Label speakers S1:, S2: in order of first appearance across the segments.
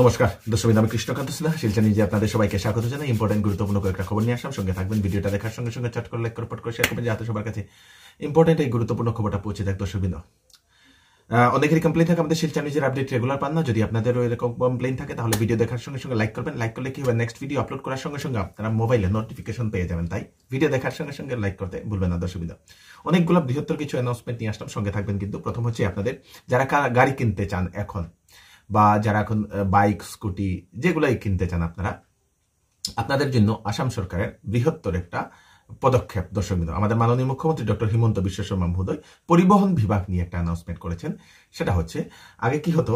S1: নমস্কার দর্শক আমি কৃষ্ণকান্ত সিনহা শিলচা নিজে আপনাদের সবাইকে স্বাগত জানাই ইম্পর্টেন্ট গুরুত্বপূর্ণ কয়েকটা খবর নিয়ে আসলাম সঙ্গে থাকবেন ভিডিওটা দেখার সঙ্গে সঙ্গে চ্যাট করে লাইক করে পট করে শেয়ার করবেন যাতে সবার কাছে ইম্পর্টেন্ট এই গুরুত্বপূর্ণ খবরটা পৌঁছে যাক দর্শকবৃন্দ অনেকেরই কমপ্লেন থাকে আমাদের শিলচা নিজের আপডেট রেগুলার পান না যদি আপনাদের ওই রকম কমপ্লেন থাকে তাহলে ভিডিও দেখার সঙ্গে সঙ্গে লাইক করবেন লাইক করলে কি হবে নেক্সট ভিডিও আপলোড করার সঙ্গে সঙ্গে আপনারা মোবাইলে নোটিফিকেশন পেয়ে যাবেন তাই ভিডিও দেখার সঙ্গে সঙ্গে লাইক করতে ভুলবেন না দর্শকবৃন্দ অনেকগুলো বৃহত্তর কিছু অ্যানাউন্সমেন্ট নিয়ে আসলাম সঙ্গে থাকবেন কিন্তু প্রথম হচ্ছে আপনাদের যারা গাড়ি কিনতে চান এখন বা যারা এখন বাইক স্কুটি যেগুলাই কিনতে চান আপনারা আপনাদের জন্য আসাম সরকারের বৃহত্তর একটা পদক্ষেপ বিন্দু আমাদের মাননীয় মুখ্যমন্ত্রী ডক্টর হিমন্ত বিশ্ব শর্মা মহোদয় পরিবহন বিভাগ নিয়ে একটা অ্যানাউন্সমেন্ট করেছেন সেটা হচ্ছে আগে কি হতো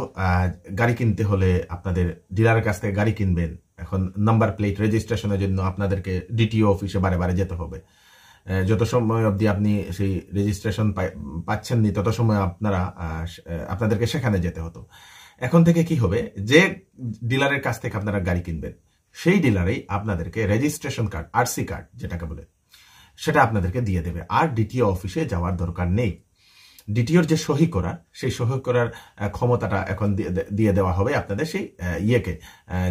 S1: গাড়ি কিনতে হলে আপনাদের ডিলারের কাছ থেকে গাড়ি কিনবেন এখন নাম্বার প্লেট রেজিস্ট্রেশনের জন্য আপনাদেরকে ডিটিও অফিসে বারে বারে যেতে হবে যত সময় অবধি আপনি সেই রেজিস্ট্রেশন পাচ্ছেননি তত সময় আপনারা আপনাদেরকে সেখানে যেতে হতো এখন থেকে কি হবে যে ডিলারের কাছ থেকে আপনারা গাড়ি কিনবেন সেই ডিলারেই আপনাদেরকে রেজিস্ট্রেশন কার্ড আরসি কার্ড যেটাকে বলে সেটা আপনাদেরকে দিয়ে দেবে আর ডিটিও অফিসে যাওয়ার দরকার নেই ডিটিওর যে সহি করা সেই সহি করার ক্ষমতাটা এখন দিয়ে দেওয়া হবে আপনাদের সেই ইয়েকে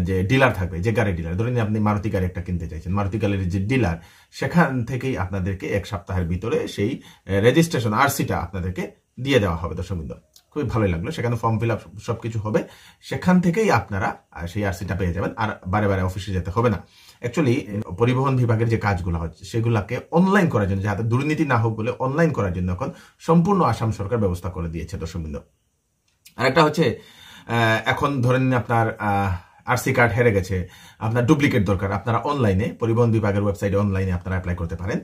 S1: যে ডিলার থাকবে যে গাড়ি ডিলার ধরেন আপনি মারুতি গাড়ি একটা কিনতে চাইছেন মারুতি গাড়ির যে ডিলার সেখান থেকেই আপনাদেরকে এক সপ্তাহের ভিতরে সেই রেজিস্ট্রেশন আরসিটা আপনাদেরকে দিয়ে দেওয়া হবে দর্শকবৃন্দ খুবই ভালোই লাগলো সেখানে ফর্ম ফিল আপ সব কিছু হবে সেখান থেকেই আপনারা সেই আরসিটা পেয়ে যাবেন আর বারে বারে অফিসে যেতে হবে না অ্যাকচুয়ালি পরিবহন বিভাগের যে কাজগুলো হচ্ছে সেগুলোকে অনলাইন করার জন্য যাতে দুর্নীতি না হোক বলে অনলাইন করার জন্য এখন সম্পূর্ণ আসাম সরকার ব্যবস্থা করে দিয়েছে দর্শকবৃন্দ আরেকটা হচ্ছে এখন ধরেন আপনার আরসি কার্ড হেরে গেছে আপনার ডুপ্লিকেট দরকার আপনারা অনলাইনে পরিবহন বিভাগের ওয়েবসাইটে অনলাইনে আপনারা অ্যাপ্লাই করতে পারেন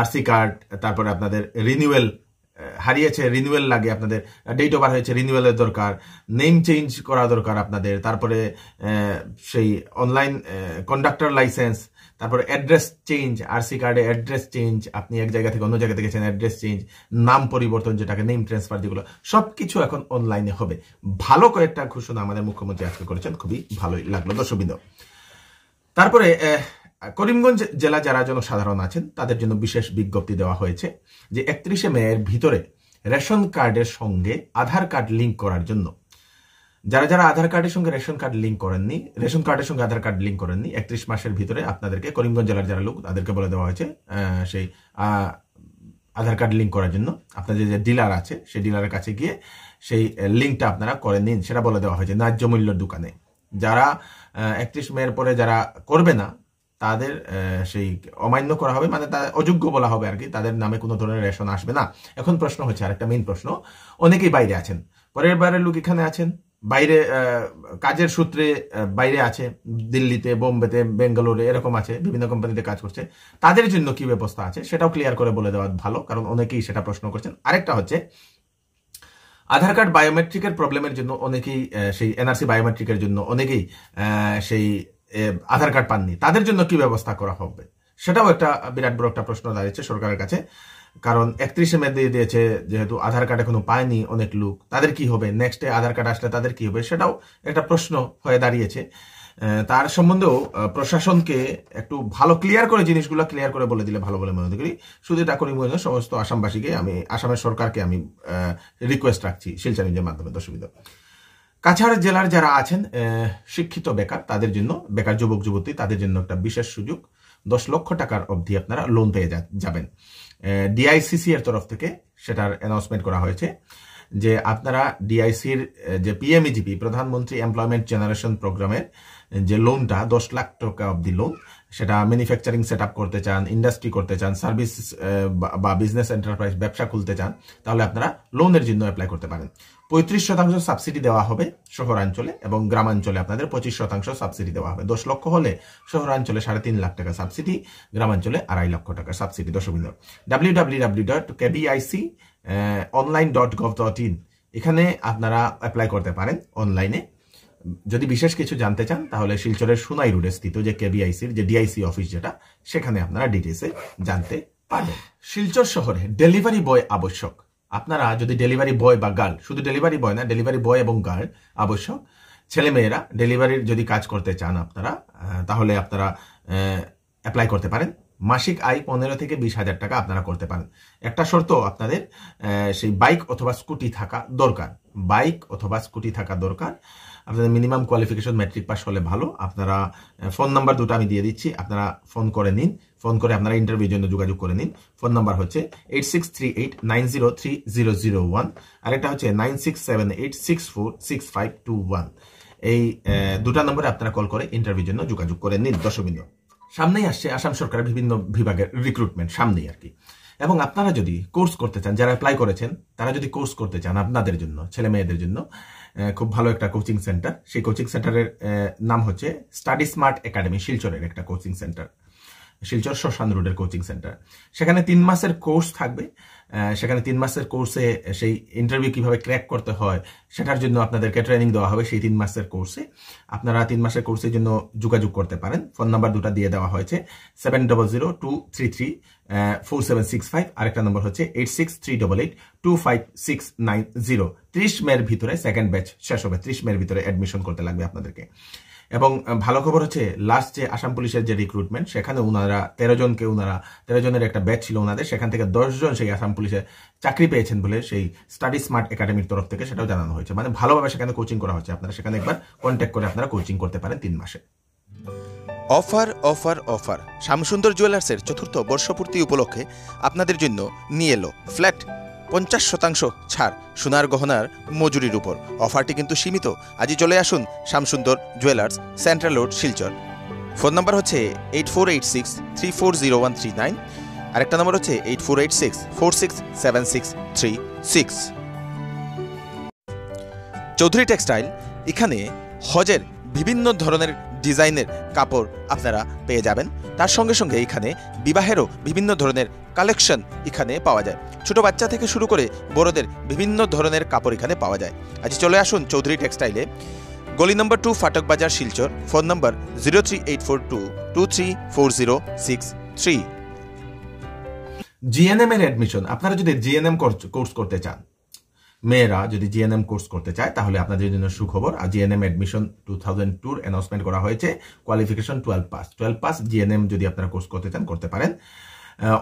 S1: আরসি কার্ড তারপরে আপনাদের রিনিউয়াল হারিয়েছে রিনিউয়েল লাগে আপনাদের ডেট ওভার হয়েছে রিনিউয়েলের দরকার নেম চেঞ্জ করা দরকার আপনাদের তারপরে সেই অনলাইন কন্ডাক্টর লাইসেন্স তারপরে অ্যাড্রেস চেঞ্জ আরসি কার্ডে অ্যাড্রেস চেঞ্জ আপনি এক জায়গা থেকে অন্য জায়গাতে গেছেন অ্যাড্রেস চেঞ্জ নাম পরিবর্তন যেটাকে নেম ট্রান্সফার যেগুলো সব কিছু এখন অনলাইনে হবে ভালো কয়েকটা ঘোষণা আমাদের মুখ্যমন্ত্রী আজকে করেছেন খুবই ভালোই লাগলো দর্শকবৃন্দ তারপরে করিমগঞ্জ জেলা যারা জনসাধারণ আছেন তাদের জন্য বিশেষ বিজ্ঞপ্তি দেওয়া হয়েছে যে একত্রিশে মেয়ের ভিতরে রেশন কার্ডের সঙ্গে আধার কার্ড লিঙ্ক করার জন্য যারা যারা আধার কার্ডের সঙ্গে রেশন কার্ড লিঙ্ক করেননি রেশন কার্ডের সঙ্গে আধার কার্ড লিঙ্ক করেননি একত্রিশ মাসের ভিতরে আপনাদেরকে করিমগঞ্জ জেলার যারা লোক তাদেরকে বলে দেওয়া হয়েছে সেই আধার কার্ড লিঙ্ক করার জন্য আপনাদের যে ডিলার আছে সেই ডিলারের কাছে গিয়ে সেই লিঙ্কটা আপনারা করে নিন সেটা বলে দেওয়া হয়েছে ন্যায্য মূল্যের দোকানে যারা একত্রিশ মেয়ের পরে যারা করবে না তাদের সেই অমান্য করা হবে মানে তা অযোগ্য বলা হবে আর কি তাদের নামে কোনো ধরনের রেশন আসবে না এখন প্রশ্ন হচ্ছে আরেকটা মেইন প্রশ্ন অনেকেই বাইরে আছেন পরের বারের লোক এখানে আছেন বাইরে কাজের সূত্রে বাইরে আছে দিল্লিতে বোম্বেতে বেঙ্গালোরে এরকম আছে বিভিন্ন কোম্পানিতে কাজ করছে তাদের জন্য কি ব্যবস্থা আছে সেটাও ক্লিয়ার করে বলে দেওয়া ভালো কারণ অনেকেই সেটা প্রশ্ন করছেন আরেকটা হচ্ছে আধার কার্ড বায়োমেট্রিকের প্রবলেমের জন্য অনেকেই সেই এনআরসি বায়োমেট্রিকের জন্য অনেকেই সেই আধার কার্ড পাননি তাদের জন্য কি ব্যবস্থা করা হবে সেটাও একটা বিরাট বড় একটা প্রশ্ন দাঁড়িয়েছে সরকারের কাছে কারণ একত্রিশে মে দিয়ে দিয়েছে যেহেতু আধার কার্ড এখনো পায়নি অনেক লোক তাদের কি হবে নেক্সটে আধার কার্ড আসলে তাদের কি হবে সেটাও একটা প্রশ্ন হয়ে দাঁড়িয়েছে তার সম্বন্ধেও প্রশাসনকে একটু ভালো ক্লিয়ার করে জিনিসগুলো ক্লিয়ার করে বলে দিলে ভালো বলে মনে করি শুধু এটা করি মনে সমস্ত আসামবাসীকে আমি আসামের সরকারকে আমি রিকোয়েস্ট রাখছি শিলচার নিউজের মাধ্যমে দর্শকবিদ কাছাড় জেলার যারা আছেন শিক্ষিত বেকার তাদের জন্য বেকার যুবক যুবতী তাদের জন্য একটা বিশেষ সুযোগ দশ লক্ষ টাকার অবধি আপনারা লোন পেয়ে যাবেন ডিআইসিসি এর তরফ থেকে সেটার অ্যানাউন্সমেন্ট করা হয়েছে যে আপনারা ডিআইসির যে পিএমইজিপি e প্রধানমন্ত্রী এমপ্লয়মেন্ট জেনারেশন প্রোগ্রামের যে লোনটা দশ লাখ টাকা অবধি লোন সেটা ম্যানুফ্যাকচারিং সেট করতে চান ইন্ডাস্ট্রি করতে চান সার্ভিস বা বিজনেস এন্টারপ্রাইজ ব্যবসা খুলতে চান তাহলে আপনারা লোনের জন্য অ্যাপ্লাই করতে পারেন পঁয়ত্রিশ শতাংশ সাবসিডি দেওয়া হবে শহরাঞ্চলে এবং গ্রামাঞ্চলে আপনাদের পঁচিশ শতাংশ সাবসিডি দেওয়া হবে দশ লক্ষ হলে শহরাঞ্চলে সাড়ে তিন লাখ টাকা সাবসিডি গ্রামাঞ্চলে আড়াই লক্ষ টাকা সাবসিডি দশমিন W W W dot KVIC online dot gov dot in এখানে আপনারা অ্যাপ্লাই করতে পারেন অনলাইনে যদি বিশেষ কিছু জানতে চান তাহলে শিলচরের সুনাই রোডে স্থিত যে কেবিআইসির যে ডিআইসি অফিস যেটা সেখানে আপনারা ডিটেলসে জানতে পারবেন শিলচর শহরে ডেলিভারি বয় আবশ্যক আপনারা যদি ডেলিভারি বয় বা গার্ল শুধু ডেলিভারি বয় না ডেলিভারি বয় এবং গার্ল আবশ্যক ছেলে মেয়েরা ডেলিভারির যদি কাজ করতে চান আপনারা তাহলে আপনারা অ্যাপ্লাই করতে পারেন মাসিক আয় পনেরো থেকে বিশ হাজার টাকা আপনারা করতে পারেন একটা শর্ত আপনাদের সেই বাইক অথবা স্কুটি থাকা দরকার বাইক অথবা স্কুটি থাকা দরকার আপনাদের মিনিমাম কোয়ালিফিকেশন ম্যাট্রিক পাস হলে ভালো আপনারা ফোন নাম্বার দুটো আমি দিয়ে দিচ্ছি আপনারা ফোন করে নিন ফোন করে আপনারা ইন্টারভিউর জন্য যোগাযোগ করে নিন ফোন নাম্বার হচ্ছে eight six three eight nine zero three zero zero one একটা হচ্ছে nine six seven eight six four six five two one এই দুটা নম্বরে আপনারা কল করে ইন্টারভিউর জন্য যোগাযোগ করে নিন দশবিন্দু সামনেই আসছে আসাম সরকারের বিভিন্ন বিভাগের রিক্রুটমেন্ট সামনেই আর কি এবং আপনারা যদি কোর্স করতে চান যারা অ্যাপ্লাই করেছেন তারা যদি কোর্স করতে চান আপনাদের জন্য ছেলে মেয়েদের জন্য খুব ভালো একটা কোচিং সেন্টার সেই কোচিং সেন্টারের নাম হচ্ছে স্টাডি স্মার্ট একাডেমি শিলচরের একটা কোচিং সেন্টার শিলচর শ্মশান রোডের কোচিং সেন্টার সেখানে তিন মাসের কোর্স থাকবে সেখানে তিন মাসের কোর্সে সেই ইন্টারভিউ কিভাবে ক্র্যাক করতে হয় সেটার জন্য আপনাদেরকে ট্রেনিং দেওয়া হবে সেই তিন মাসের কোর্সে আপনারা তিন মাসের কোর্সের জন্য যোগাযোগ করতে পারেন ফোন নাম্বার দুটা দিয়ে দেওয়া হয়েছে seven double zero two three three four seven six five আরেকটা নম্বর হচ্ছে eight six three double eight two five six nine zero ত্রিশ মের ভিতরে সেকেন্ড ব্যাচ শেষ হবে ত্রিশ মের ভিতরে অ্যাডমিশন করতে লাগবে আপনাদেরকে এবং ভালো খবর হচ্ছে লাস্ট যে আসাম পুলিশের যে রিক্রুটমেন্ট সেখানে ওনারা তেরো জনকে ওনারা তেরো জনের একটা ব্যাচ ছিল ওনাদের সেখান থেকে জন সেই আসাম পুলিশে চাকরি পেয়েছেন বলে সেই স্টাডি স্মার্ট একাডেমির তরফ থেকে সেটাও জানানো হয়েছে মানে ভালোভাবে সেখানে কোচিং করা হচ্ছে আপনারা সেখানে একবার কন্ট্যাক্ট করে আপনারা কোচিং করতে পারেন তিন মাসে অফার অফার অফার শ্যামসুন্দর জুয়েলার্সের চতুর্থ বর্ষপূর্তি উপলক্ষে আপনাদের জন্য নিয়ে এলো ফ্ল্যাট পঞ্চাশ শতাংশ ছাড় সোনার গহনার মজুরির উপর অফারটি কিন্তু সীমিত আজই চলে আসুন Shyamsundar jewellers central road Silchar phone number হচ্ছে eight four eight six three four zero one three nine আরেকটা নম্বর হচ্ছে eight four eight six four six seven six three six Chowdhury textile এখানে হজের বিভিন্ন ধরনের ডিজাইনের কাপড় আপনারা পেয়ে যাবেন তার সঙ্গে সঙ্গে এখানে বিবাহেরও বিভিন্ন ধরনের কালেকশন এখানে পাওয়া যায় ছোট বাচ্চা থেকে শুরু করে বড়দের বিভিন্ন ধরনের কাপড় এখানে পাওয়া যায় আজ আচ্ছা, চলে আসুন চৌধুরী টেক্সটাইলে গলি নম্বর টু ফাটক বাজার শিলচর ফোন নম্বর zero three eight four two two three four zero six three GNM এর অ্যাডমিশন আপনারা যদি জিএনএম কোর্স করতে চান মেয়েরা যদি জিএনএম কোর্স করতে চায় তাহলে আপনাদের জন্য সুখবর আর জিএনএম অ্যাডমিশন টু থাউজেন্ড টুর অ্যানাউন্সমেন্ট করা হয়েছে qualification twelve pass twelve pass GNM যদি আপনারা কোর্স করতে চান করতে পারেন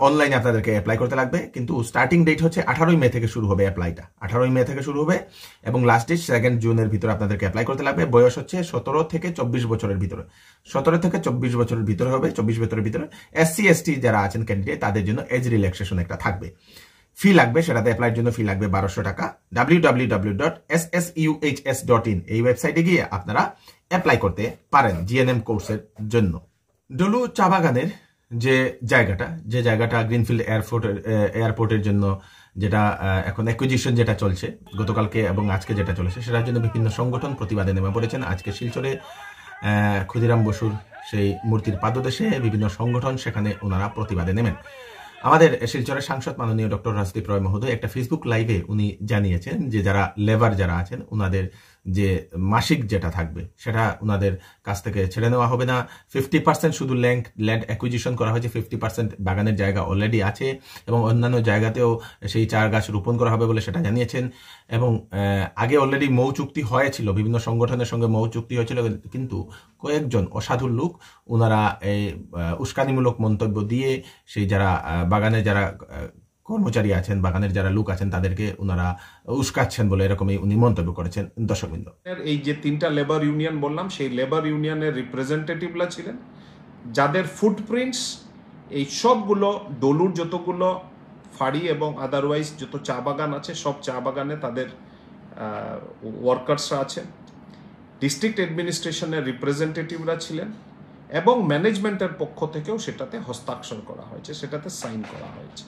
S1: অনলাইনে আপনাদেরকে অ্যাপ্লাই করতে লাগবে কিন্তু স্টার্টিং ডেট হচ্ছে আঠারোই মে থেকে শুরু হবে অ্যাপ্লাইটা আঠারোই মে থেকে শুরু হবে এবং লাস্ট ডেট সেকেন্ড জুনের ভিতরে আপনাদেরকে অ্যাপ্লাই করতে লাগবে বয়স হচ্ছে সতেরো থেকে চব্বিশ বছরের ভিতরে সতেরো থেকে চব্বিশ বছরের ভিতরে হবে চব্বিশ বছরের ভিতরে এসসি এসটি যারা আছেন ক্যান্ডিডেট তাদের জন্য এজ রিল্যাক্সেশন একটা থাকবে ফি লাগবে সেটাতে অ্যাপ্লাইয়ের জন্য ফি লাগবে বারোশো টাকা W W W dot S S H S dot in এই ওয়েবসাইটে গিয়ে আপনারা অ্যাপ্লাই করতে পারেন জিএনএম কোর্সের জন্য ডলু চা বাগানের যে জায়গাটা যে জায়গাটা গ্রিনফিল্ড এয়ারপোর্টের এয়ারপোর্টের জন্য যেটা এখন অ্যাকুইজিশন যেটা চলছে গতকালকে এবং আজকে যেটা চলেছে সেটার জন্য বিভিন্ন সংগঠন প্রতিবাদে নেমে পড়েছেন আজকে শিলচরে ক্ষুদিরাম বসুর সেই মূর্তির পাদদেশে বিভিন্ন সংগঠন সেখানে ওনারা প্রতিবাদে নেমেন আমাদের শিলচরের সাংসদ মাননীয় ডক্টর রাজদীপ রয় মহোদয় একটা ফেসবুক লাইভে উনি জানিয়েছেন যে যারা লেবার যারা আছেন ওনাদের যে মাসিক যেটা থাকবে সেটা ওনাদের কাছ থেকে ছেড়ে নেওয়া হবে না ফিফটি পার্সেন্ট শুধু ল্যান্ড ল্যান্ড অ্যাকুইজিশন করা হয়েছে ফিফটি পার্সেন্ট বাগানের জায়গা অলরেডি আছে এবং অন্যান্য জায়গাতেও সেই চারা গাছ রোপণ করা হবে বলে সেটা জানিয়েছেন এবং আগে অলরেডি মৌ চুক্তি হয়েছিল বিভিন্ন সংগঠনের সঙ্গে মৌ চুক্তি হয়েছিল কিন্তু কয়েকজন অসাধুর লোক ওনারা এই উস্কানিমূলক মন্তব্য দিয়ে সেই যারা বাগানে যারা কর্মচারী আছেন বাগানের যারা লোক আছেন তাদেরকে ওনারা উস্কাচ্ছেন বলে এরকমই উনি মন্তব্য করেছেন দর্শকবৃন্দ
S2: এই যে তিনটা লেবার ইউনিয়ন বললাম সেই লেবার ইউনিয়নের রিপ্রেজেন্টেটিভরা ছিলেন যাদের ফুটপ্রিন্টস এই সবগুলো ডলুর যতগুলো ফাড়ি এবং আদারওয়াইজ যত চা বাগান আছে সব চা বাগানে তাদের ওয়ার্কার্সরা আছেন ডিস্ট্রিক্ট অ্যাডমিনিস্ট্রেশনের রিপ্রেজেন্টেটিভরা ছিলেন এবং ম্যানেজমেন্টের পক্ষ থেকেও সেটাতে হস্তাক্ষর করা হয়েছে সেটাতে সাইন করা হয়েছে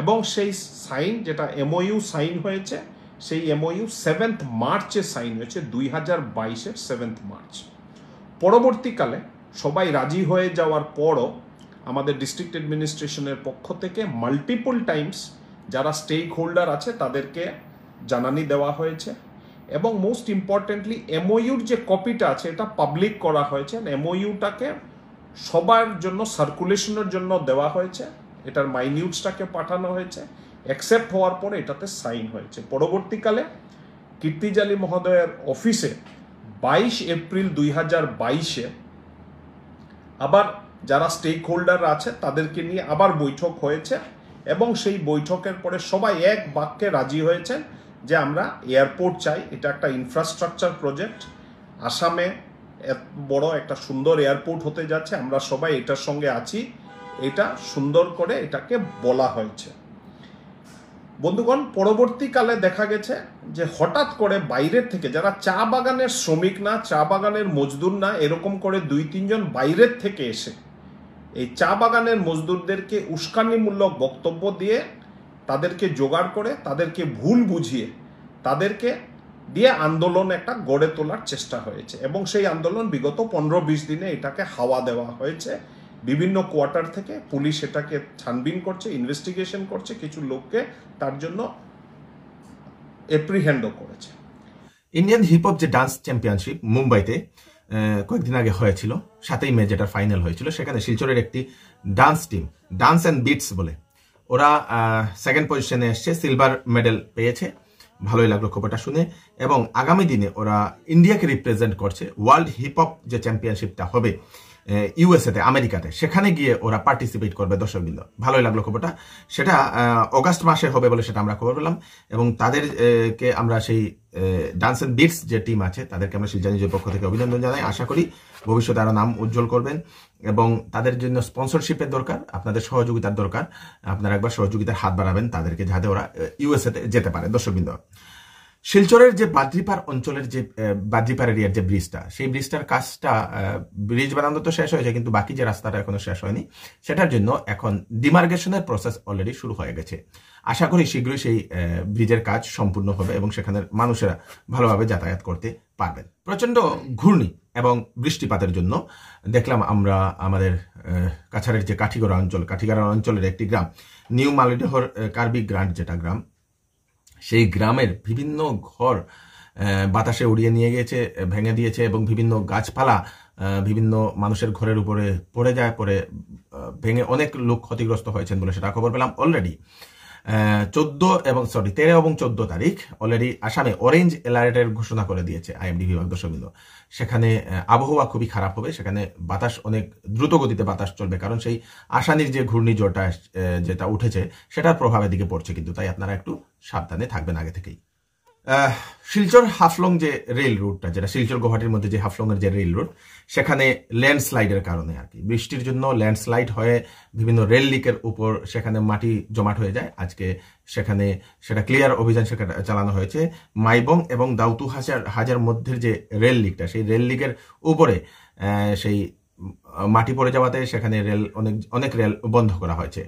S2: এবং সেই সাইন যেটা এমওইউ সাইন হয়েছে সেই এমওইউ সেভেন্থ মার্চে সাইন হয়েছে দুই হাজার বাইশের সেভেন্থ মার্চ পরবর্তীকালে সবাই রাজি হয়ে যাওয়ার পরও আমাদের ডিস্ট্রিক্ট অ্যাডমিনিস্ট্রেশনের পক্ষ থেকে মাল্টিপল টাইমস যারা স্টেক হোল্ডার আছে তাদেরকে জানানি দেওয়া হয়েছে এবং মোস্ট ইম্পর্টেন্টলি এমওইউর যে কপিটা আছে এটা পাবলিক করা হয়েছে এমওইউটাকে সবার জন্য সার্কুলেশনের জন্য দেওয়া হয়েছে এটার মাইনিউটসটাকে পাঠানো হয়েছে অ্যাকসেপ্ট হওয়ার পরে এটাতে সাইন হয়েছে পরবর্তীকালে কীর্তিজালী মহোদয়ের অফিসে বাইশ এপ্রিল দুই হাজার বাইশে আবার যারা স্টেক হোল্ডার আছে তাদেরকে নিয়ে আবার বৈঠক হয়েছে এবং সেই বৈঠকের পরে সবাই এক বাক্যে রাজি হয়েছেন যে আমরা এয়ারপোর্ট চাই এটা একটা ইনফ্রাস্ট্রাকচার প্রজেক্ট আসামে বড় একটা সুন্দর এয়ারপোর্ট হতে যাচ্ছে আমরা সবাই এটার সঙ্গে আছি এটা সুন্দর করে এটাকে বলা হয়েছে বন্ধুগণ পরবর্তীকালে দেখা গেছে যে হঠাৎ করে বাইরের থেকে যারা চা বাগানের শ্রমিক না চা বাগানের মজদুর না এরকম করে দুই তিনজন বাইরের থেকে এসে এই চা বাগানের মজদুরদেরকে উস্কানিমূলক বক্তব্য দিয়ে তাদেরকে জোগাড় করে তাদেরকে ভুল বুঝিয়ে তাদেরকে দিয়ে আন্দোলন একটা গড়ে তোলার চেষ্টা হয়েছে এবং সেই আন্দোলন বিগত পনেরো বিশ দিনে এটাকে হাওয়া দেওয়া হয়েছে বিভিন্ন কোয়ার্টার থেকে পুলিশ এটাকে ছানবিন করছে ইনভেস্টিগেশন করছে কিছু লোককে তার জন্য এপ্রিহ্যান্ডও করেছে
S1: ইন্ডিয়ান হিপ যে ডান্স চ্যাম্পিয়নশিপ মুম্বাইতে কয়েকদিন আগে হয়েছিল সাতই মে যেটা ফাইনাল হয়েছিল সেখানে শিলচরের একটি dance team dance and beats বলে ওরা সেকেন্ড পজিশনে এসছে সিলভার মেডেল পেয়েছে ভালোই লাগলো খবরটা শুনে এবং আগামী দিনে ওরা ইন্ডিয়াকে রিপ্রেজেন্ট করছে ওয়ার্ল্ড হিপ হপ যে চ্যাম্পিয়নশিপটা হবে ইউএসএতে আমেরিকাতে সেখানে গিয়ে ওরা পার্টিসিপেট করবে দর্শক দর্শকবৃন্দ ভালোই লাগলো খবরটা সেটা অগাস্ট মাসে হবে বলে সেটা আমরা খবর পেলাম এবং তাদেরকে আমরা সেই ডান্স অ্যান্ড বিটস যে টিম আছে তাদেরকে আমরা নিজের পক্ষ থেকে অভিনন্দন জানাই আশা করি ভবিষ্যতে আরও নাম উজ্জ্বল করবেন এবং তাদের জন্য স্পন্সরশিপের দরকার আপনাদের সহযোগিতার দরকার আপনারা একবার সহযোগিতার হাত বাড়াবেন তাদেরকে যাতে ওরা ইউএসএতে যেতে পারে দর্শকবৃন্দ শিলচরের যে বাদ্রিপার অঞ্চলের যে বাদ্রিপার এরিয়ার যে ব্রিজটা সেই ব্রিজটার কাজটা ব্রিজ বানানো তো শেষ হয়েছে কিন্তু বাকি যে রাস্তাটা এখনো শেষ হয়নি সেটার জন্য এখন ডিমার্গেশনের প্রসেস অলরেডি শুরু হয়ে গেছে আশা করি শীঘ্রই সেই ব্রিজের কাজ সম্পূর্ণ হবে এবং সেখানের মানুষেরা ভালোভাবে যাতায়াত করতে পারবেন প্রচন্ড ঘূর্ণি এবং বৃষ্টিপাতের জন্য দেখলাম আমরা আমাদের কাছাড়ের যে কাঠিগড়া অঞ্চল কাঠিগড়া অঞ্চলের একটি গ্রাম নিউ মালিডহর কার্বি গ্রান্ট যেটা গ্রাম সেই গ্রামের বিভিন্ন ঘর বাতাসে উড়িয়ে নিয়ে গিয়েছে ভেঙে দিয়েছে এবং বিভিন্ন গাছপালা বিভিন্ন মানুষের ঘরের উপরে পড়ে যায় পরে ভেঙে অনেক লোক ক্ষতিগ্রস্ত হয়েছেন বলে সেটা খবর পেলাম অলরেডি চোদ্দ এবং সরি তেরো এবং চোদ্দ তারিখ অলরেডি আসামে অরেঞ্জ অ্যালার্টের ঘোষণা করে দিয়েছে আইএমডি বিভাগ দশমিল সেখানে আবহাওয়া খুবই খারাপ হবে সেখানে বাতাস অনেক দ্রুত গতিতে বাতাস চলবে কারণ সেই আসানির যে ঘূর্ণিঝড়টা যেটা উঠেছে সেটার প্রভাবের দিকে পড়ছে কিন্তু তাই আপনারা একটু সাবধানে থাকবেন আগে থেকেই শিলচর হাফলং যে রেল রুটটা যেটা শিলচর গুয়াহাটির মধ্যে যে হাফলং এর যে রেল রুট সেখানে ল্যান্ডস্লাইডের কারণে আর কি বৃষ্টির জন্য ল্যান্ডস্লাইড হয়ে বিভিন্ন রেল লিকের উপর সেখানে মাটি জমাট হয়ে যায় আজকে সেখানে সেটা ক্লিয়ার অভিযান সেখানে চালানো হয়েছে মাইবং এবং দাউতু হাজার হাজার মধ্যের যে রেল লিকটা সেই রেল লিকের উপরে সেই মাটি পড়ে যাওয়াতে সেখানে রেল অনেক অনেক রেল বন্ধ করা হয়েছে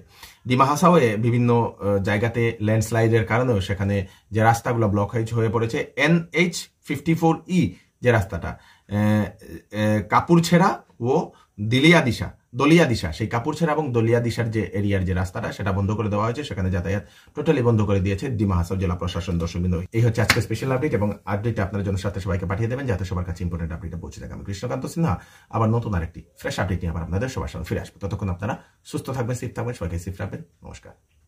S1: ডিমা হাসাওয়ে বিভিন্ন জায়গাতে ল্যান্ডস্লাইডের কারণেও সেখানে যে রাস্তাগুলো ব্লক হয়ে পড়েছে N H fifty four E যে রাস্তাটা কাপুর ছেড়া ও দিলিয়া দিশা দলিয়া দিশা সেই ছেড়া এবং দলিয়া দিশার যে এরিয়ার যে রাস্তাটা সেটা বন্ধ করে দেওয়া হয়েছে সেখানে যাতায়াত টোটালি বন্ধ করে দিয়েছে ডিমা হাসার জেলা প্রশাসন দর্শকবৃন্দ এই হচ্ছে আজকে স্পেশাল আপডেট এবং আপডেট আপনার জন্য সাথে সবাইকে পাঠিয়ে দেবেন যাতে সবার কাছে ইম্পর্টেন্ট আপডেটটা পৌঁছে থাকে আমি কৃষ্ণকান্ত সিনহা আবার নতুন আরেকটি ফ্রেশ আপডেট নিয়ে আবার আপনাদের সবার সামনে ফিরে আসবো ততক্ষণ আপনারা সুস্থ থাকবেন সেফ থাকবেন সবাইকে সেফ রাখবেন নমস্কার